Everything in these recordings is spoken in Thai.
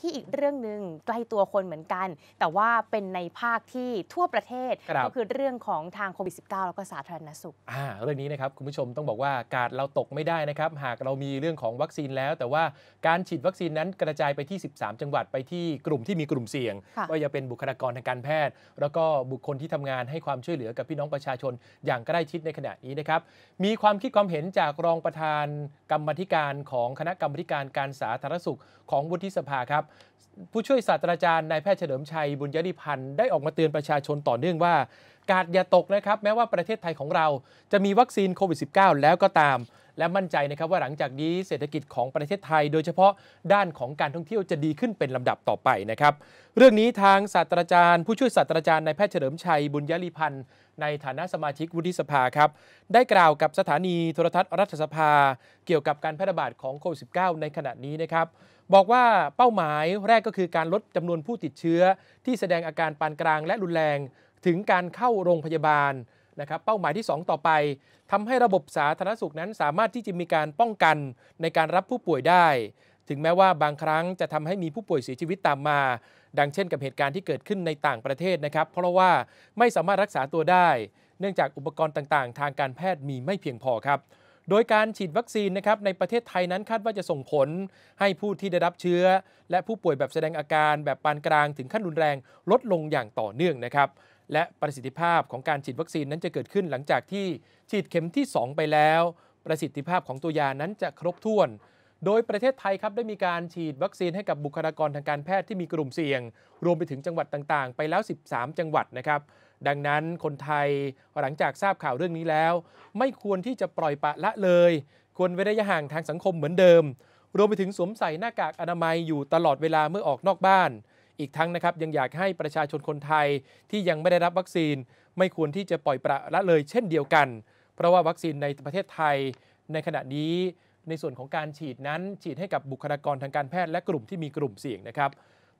ที่อีกเรื่องหนึ่งใกล้ตัวคนเหมือนกัน แต่ว่าเป็นในภาคที่ทั่วประเทศ ก็คือเรื่องของทางโควิด -19 แล้วก็สาธารณสุขอ่าเรื่องนี้นะครับคุณผู้ชมต้องบอกว่าการเราตกไม่ได้นะครับ หากเรามีเรื่องของวัคซีนแล้ว แต่ว่าการฉีดวัคซีนนั้นกระจายไปที่ 13 จังหวัดไปที่กลุ่มที่มีกลุ่มเสี่ยงก็จะเป็นบุคลากรทางการแพทย์ แล้วก็บุคคลที่ทำงานให้ความช่วยเหลือกับพี่น้องประชาชนอย่างใกล้ชิดในขณะนี้นะครับมีความคิดความเห็นจากรองประธานกรรมธิการของคณะกรรมธิการการสาธารณสุขของวุฒิสภาครับผู้ช่วยศาสตราจารย์นายแพทย์เฉลิมชัยบุญยริพันธ์ได้ออกมาเตือนประชาชนต่อเนื่องว่า การอย่าตกนะครับ แม้ว่าประเทศไทยของเรา จะมีวัคซีนโควิด -19 แล้วก็ตาม และมั่นใจนะครับว่าหลังจากนี้เศรษฐกิจของประเทศไทย โดยเฉพาะด้านของการท่องเที่ยว จะดีขึ้นเป็นลำดับต่อไปนะครับ เรื่องนี้ทางศาสตราจารย์ผู้ช่วยศาสตราจารย์นายแพทย์เฉลิมชัยบุญยริพันธ์ ในฐานะสมาชิกวุฒิสภาครับได้กล่าวกับสถานีโทรทัศน์รัฐสภา เกี่ยวกับการแพร่ระบาดของโควิด -19 ในขณะนี้นะครับบอกว่าเป้าหมายแรกก็คือการลดจำนวนผู้ติดเชื้อ ที่แสดงอาการปานกลางและรุนแรงถึงการเข้าโรงพยาบาลนะครับ เป้าหมายที่ 2 ต่อไป ทำให้ระบบสาธารณสุขนั้นสามารถที่จะมีการป้องกันในการรับผู้ป่วยได้ ถึงแม้ว่าบางครั้งจะทำให้มีผู้ป่วยเสียชีวิตตามมา ดังเช่นกับเหตุการณ์ที่เกิดขึ้นในต่างประเทศนะครับ เพราะว่าไม่สามารถรักษาตัวได้ เนื่องจากอุปกรณ์ต่างๆ ทางการแพทย์มีไม่เพียงพอครับโดยการฉีดวัคซีนนะครับในประเทศไทยนั้นคาดว่าจะส่งผลให้ผู้ที่ได้รับเชื้อ และผู้ป่วยแบบแสดงอาการแบบปานกลาง ถึงขั้นรุนแรงลดลงอย่างต่อเนื่องนะครับ และประสิทธิภาพของการฉีดวัคซีนนั้นจะเกิดขึ้นหลังจากที่ฉีดเข็มที่ 2 ไปแล้ว ประสิทธิภาพของตัวยานั้นจะครบถ้วน โดยประเทศไทยครับได้มีการฉีดวัคซีนให้กับบุคลากรทางการแพทย์ที่มีกลุ่มเสี่ยง รวมไปถึงจังหวัดต่างๆ ไปแล้ว 13 จังหวัดนะครับดังนั้นคนไทยหลังจากทราบข่าวเรื่องนี้แล้ว ไม่ควรที่จะปล่อยปะละเลย ควรเว้นระยะห่างทางสังคมเหมือนเดิม รวมไปถึงสวมใส่หน้ากากอนามัยอยู่ตลอดเวลาเมื่อออกนอกบ้าน อีกทั้งนะครับยังอยากให้ประชาชนคนไทยที่ยังไม่ได้รับวัคซีนไม่ควรที่จะปล่อยปละละเลยเช่นเดียวกัน เพราะว่าวัคซีนในประเทศไทยในขณะนี้ ในส่วนของการฉีดนั้น ฉีดให้กับบุคลากรทางการแพทย์และกลุ่มที่มีกลุ่มเสี่ยงนะครับ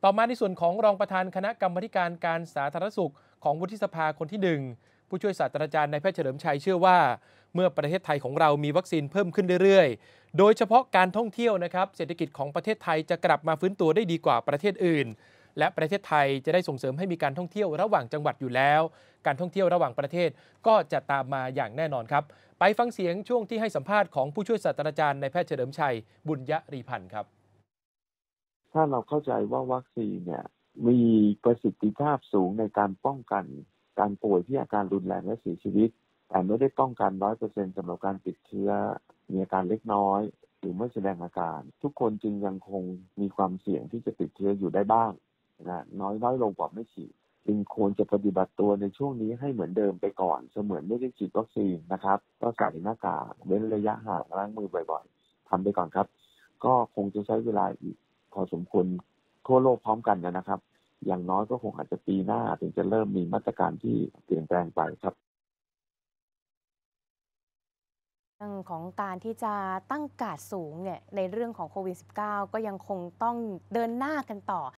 ต่อมาในส่วนของรองประธานคณะกรรมการการสาธารณสุขของวุฒิสภาคนที่หนึ่งผู้ช่วยศาสตราจารย์นายแพทย์เฉลิมชัยเชื่อว่าเมื่อประเทศไทยของเรามีวัคซีนเพิ่มขึ้นเรื่อยๆ โดยเฉพาะการท่องเที่ยวนะครับ เศรษฐกิจของประเทศไทยจะกลับมาฟื้นตัวได้ดีกว่าประเทศอื่น และประเทศไทยจะได้ส่งเสริมให้มีการท่องเที่ยว ระหว่างจังหวัดอยู่แล้ว การท่องเที่ยวระหว่างประเทศก็จะตามมาอย่างแน่นอนครับ ไปฟังเสียงช่วงที่ให้สัมภาษณ์ของผู้ช่วยศาสตราจารย์นายแพทย์เฉลิมชัยบุญยรีพันธ์ครับ ถ้าเราเข้าใจว่าวัคซีนเนี่ยมีประสิทธิภาพสูงในการป้องกันการป่วยที่อาการรุนแรงและเสียชีวิต แต่ไม่ได้ป้องกันร้อยเปอร์เซ็นต์สำหรับการติดเชื้อ มีอาการเล็กน้อยหรือไม่แสดงอาการ ทุกคนจึงยังคงมีความเสี่ยงที่จะติดเชื้ออยู่ได้บ้างนะน้อย น้อยลงกว่าไม่ฉีดจึงควรจะปฏิบัติตัวในช่วงนี้ให้เหมือนเดิมไปก่อน เสมือนไม่ได้ฉีดวัคซีนนะครับก็ใส่หน้ากากเว้นระยะห่าง ล้างมือบ่อยๆทำไปก่อนครับ ก็คงจะใช้เวลาอีกพอสมควรทั่วโลกพร้อมกันนะครับอย่างน้อยก็คงอาจจะปีหน้า ถึงจะเริ่มมีมาตรการที่เปลี่ยนแปลงไปครับเรื่องของการที่จะตั้งกาดสูงเนี่ย ในเรื่องของโควิด -19 ก็ยังคงต้องเดินหน้ากันต่อ